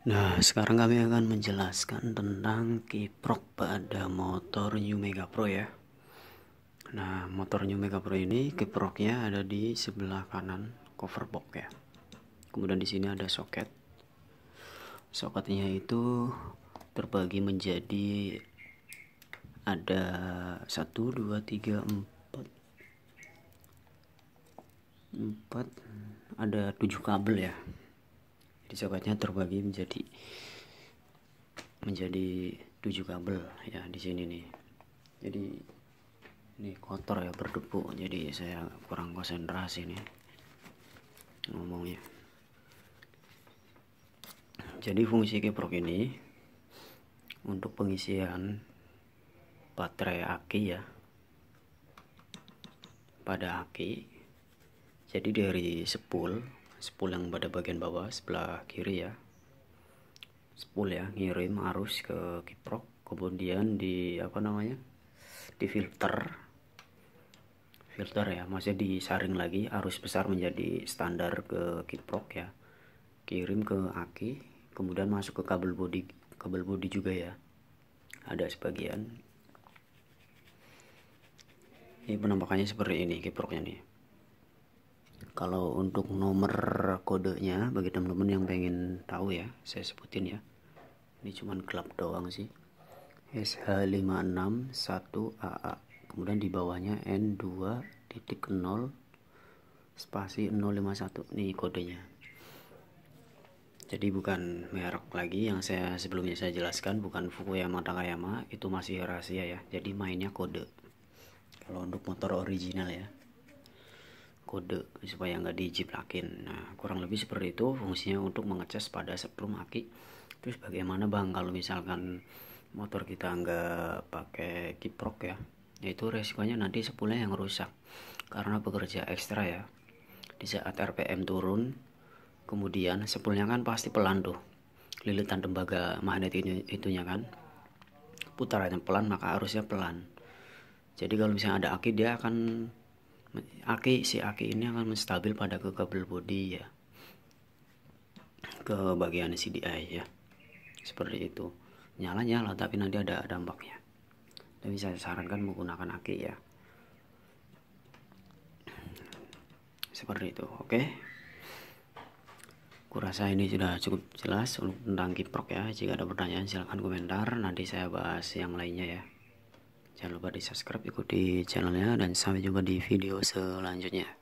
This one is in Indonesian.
Nah, sekarang kami akan menjelaskan tentang kiprok pada motor New Mega Pro ya. Nah, motor New Mega Pro ini kiproknya ada di sebelah kanan cover box ya. Kemudian di sini ada soket. Soketnya itu terbagi menjadi ada 1 2 3 4 4 ada 7 kabel ya di coklatnya terbagi menjadi menjadi tujuh kabel ya di sini nih jadi ini kotor ya berdebu jadi saya kurang konsentrasi nih ngomongnya jadi fungsi kiprok ini untuk pengisian baterai aki ya pada aki jadi dari sepul Sepulang pada bagian bawah sebelah kiri ya spool ya ngirim arus ke kiprok kemudian di apa namanya di filter filter ya masih disaring lagi arus besar menjadi standar ke kiprok ya kirim ke aki kemudian masuk ke kabel body kabel body juga ya ada sebagian ini penampakannya seperti ini kiproknya nih kalau untuk nomor kodenya bagi teman-teman yang pengen tahu ya saya sebutin ya ini cuman gelap doang sih SH561AA kemudian di bawahnya N2.0 spasi 051 nih kodenya jadi bukan merek lagi yang saya sebelumnya saya jelaskan bukan Fukuyama Takayama itu masih rahasia ya jadi mainnya kode kalau untuk motor original ya kode supaya nggak dijiplakin nah kurang lebih seperti itu fungsinya untuk mengecas pada sebelum aki terus bagaimana bang kalau misalkan motor kita nggak pakai kiprok ya yaitu resikonya nanti sepulnya yang rusak karena bekerja ekstra ya di saat RPM turun kemudian sepulnya kan pasti pelan tuh lilitan tembaga magnet itu itunya kan putarannya pelan maka arusnya pelan jadi kalau misalnya ada aki dia akan aki si aki ini akan menstabil pada ke kabel body ya ke bagian CDI ya seperti itu nyala-nyala tapi nanti ada dampaknya tapi saya sarankan menggunakan aki ya seperti itu oke okay? kurasa ini sudah cukup jelas untuk tentang kiprok ya jika ada pertanyaan silahkan komentar nanti saya bahas yang lainnya ya Jangan lupa di subscribe, ikuti channelnya, dan sampai jumpa di video selanjutnya.